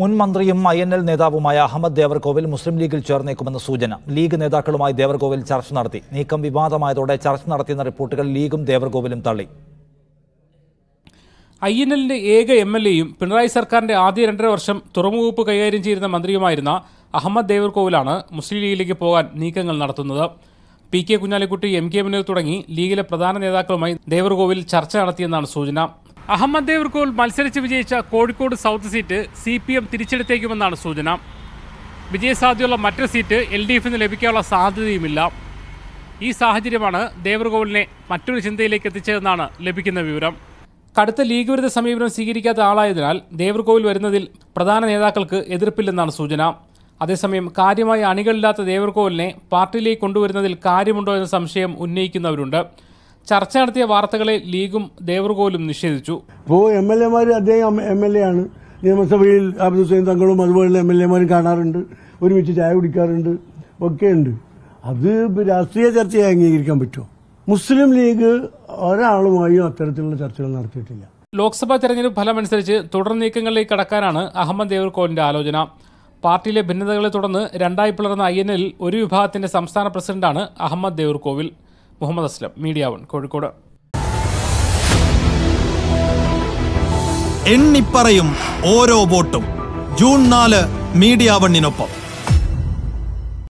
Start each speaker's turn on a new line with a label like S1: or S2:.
S1: മുൻ മന്ത്രിയും I N L നേതാവുമായ അഹമ്മദ് ദേവർകോവിൽ മുസ്ലിം ലീഗിൽ ചേർന്നേക്കുമെന്ന് സൂചന ലീഗ് നേതാക്കളുമായി ദേവർകോവിൽ ചർച്ച നടത്തി നീക്കം വിവാദമായതോടെ ചർച്ച നടത്തിയെന്ന റിപ്പോർട്ടുകൾ ലീഗും ദേവർകോവിലും തള്ളി
S2: ഐ എൻ എല്ലിന്റെ ഏക എം എൽ എയും പിണറായി സർക്കാരിന്റെ ആദ്യ രണ്ടര വർഷം തുറമുവകുപ്പ് കൈകാര്യം ചെയ്തിരുന്ന മന്ത്രിയുമായിരുന്ന അഹമ്മദ് ദേവർകോവിലാണ് മുസ്ലിം ലീഗിലേക്ക് പോകാൻ നീക്കങ്ങൾ നടത്തുന്നത് P K Kunhalikutty M K മുന്നിൽ തുടങ്ങി ലീഗിലെ പ്രധാന നേതാക്കളുമായി ദേവർകോവിൽ ചർച്ച നടത്തിയെന്നാണ് സൂചന അഹമ്മദ് ദേവർകോൾ മത്സരിച്ച് വിജയിച്ച Kozhikode south seat C P M തിരിച്ചെടുത്തേക്കുമെന്നാണ് സൂചന വിജയസാധ്യതയുള്ള മറ്റു സീറ്റ് എൽ ഡി എഫിന് ലഭിക്കാനുള്ള സാധ്യതയുമില്ല ഈ സാഹചര്യമാണ് ദേവർകോളിനെ മറ്റൊരു ചിന്തയിലേക്ക് എത്തിച്ചതെന്നാണ് ലഭിക്കുന്ന വിവരം കടുത്ത ലീഗ് വിരുദ്ധ സമീപനം സ്വീകരിക്കാത്ത ആളായതിനാൽ ദേവർകോവിൽ വരുന്നതിൽ പ്രധാന നേതാക്കൾക്ക് എതിർപ്പില്ലെന്നാണ് സൂചന അതേസമയം കാര്യമായ അണികളില്ലാത്ത ദേവർകോവിലിനെ പാർട്ടിയിലേക്ക് കൊണ്ടുവരുന്നതിൽ കാര്യമുണ്ടോ എന്ന സംശയം ഉന്നയിക്കുന്നവരുണ്ട് ചർച്ച നടത്തിയ വാർത്തകളെ ലീഗും ദേവർഗോലും നിഷേധിച്ചു
S3: ഇപ്പോൾ എം എൽ എമാർ അദ്ദേഹം എം എൽ എ ആണ് നിയമസഭയിൽ അബ്ദുസൈൻ തങ്ങളും അതുപോലെ എം എൽ എമാരും കാണാറുണ്ട് ഒരുമിച്ച് ചായ കുടിക്കാറുണ്ട് ഒക്കെയുണ്ട് അത് രാഷ്ട്രീയ ചർച്ചയെ അംഗീകരിക്കാൻ പറ്റുമോ മുസ്ലിം ലീഗ് ഒരാളുമായും അത്തരത്തിലുള്ള ചർച്ചകൾ നടത്തിയിട്ടില്ല
S2: ലോക്സഭാ തെരഞ്ഞെടുപ്പ് ഫലമനുസരിച്ച് തുടർ നീക്കങ്ങളിലേക്ക് കടക്കാനാണ് അഹമ്മദ് ദേവർകോലിന്റെ ആലോചന പാർട്ടിയിലെ ഭിന്നതകളെ തുടർന്ന് രണ്ടായി പിളർന്ന ഐ ഒരു വിഭാഗത്തിന്റെ സംസ്ഥാന പ്രസിഡന്റാണ് അഹമ്മദ് ദേവർകോവിൽ മുഹമ്മദ് അസ്ലം മീഡിയ വൺ കോഴിക്കോട്
S1: എണ്ണിപ്പറയും ഓരോ വോട്ടും ജൂൺ നാല് മീഡിയ വണ്ണിനൊപ്പം